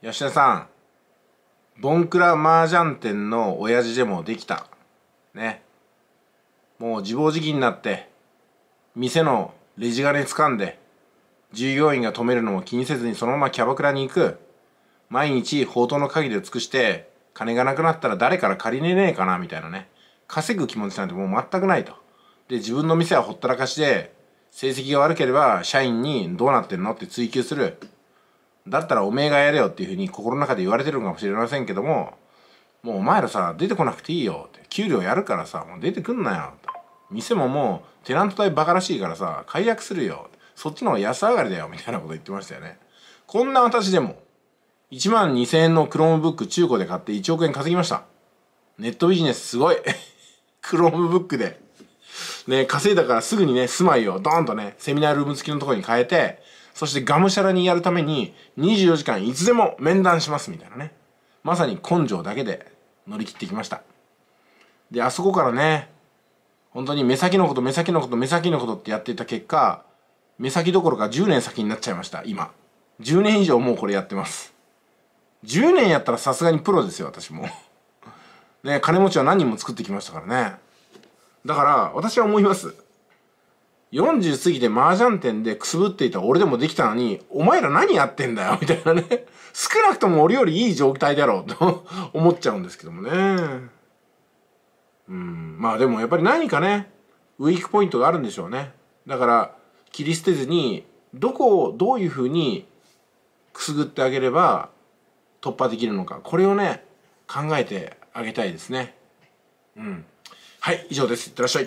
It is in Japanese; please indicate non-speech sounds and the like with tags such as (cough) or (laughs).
吉田さんボンクラ麻雀店の親父でもできたねもう自暴自棄になって店のレジ金掴んで従業員が止めるのも気にせずにそのままキャバクラに行く毎日法灯の限りを尽くして金がなくなったら誰から借りれねえかなみたいなね稼ぐ気持ちなんてもう全くないとで自分の店はほったらかしで成績が悪ければ社員にどうなってんのって追求するだったらおめえがやれよっていうふうに心の中で言われてるのかもしれませんけどももうお前らさ出てこなくていいよって給料やるからさもう出てくんなよ店ももうテナント代バカらしいからさ解約するよそっちの方が安上がりだよみたいなこと言ってましたよねこんな私でも1万2000円のクロームブック中古で買って1億円稼ぎましたネットビジネスすごい (laughs) クロームブックでね稼いだからすぐにね住まいをドーンとねセミナールーム付きのところに変えてそしてがむしゃらにやるために24時間いつでも面談しますみたいなね。まさに根性だけで乗り切ってきました。で、あそこからね、本当に目先のこと目先のこと目先のことってやっていた結果、目先どころか10年先になっちゃいました、今。10年以上もうこれやってます。10年やったらさすがにプロですよ、私も。ね、金持ちは何人も作ってきましたからね。だから、私は思います。40過ぎて麻雀店でくすぶっていた俺でもできたのに、お前ら何やってんだよみたいなね。(laughs) 少なくとも俺よりいい状態だろうと (laughs) 思っちゃうんですけどもね。うん。まあでもやっぱり何かね、ウィークポイントがあるんでしょうね。だから、切り捨てずに、どこをどういうふうにくすぐってあげれば突破できるのか。これをね、考えてあげたいですね。うん。はい、以上です。いってらっしゃい。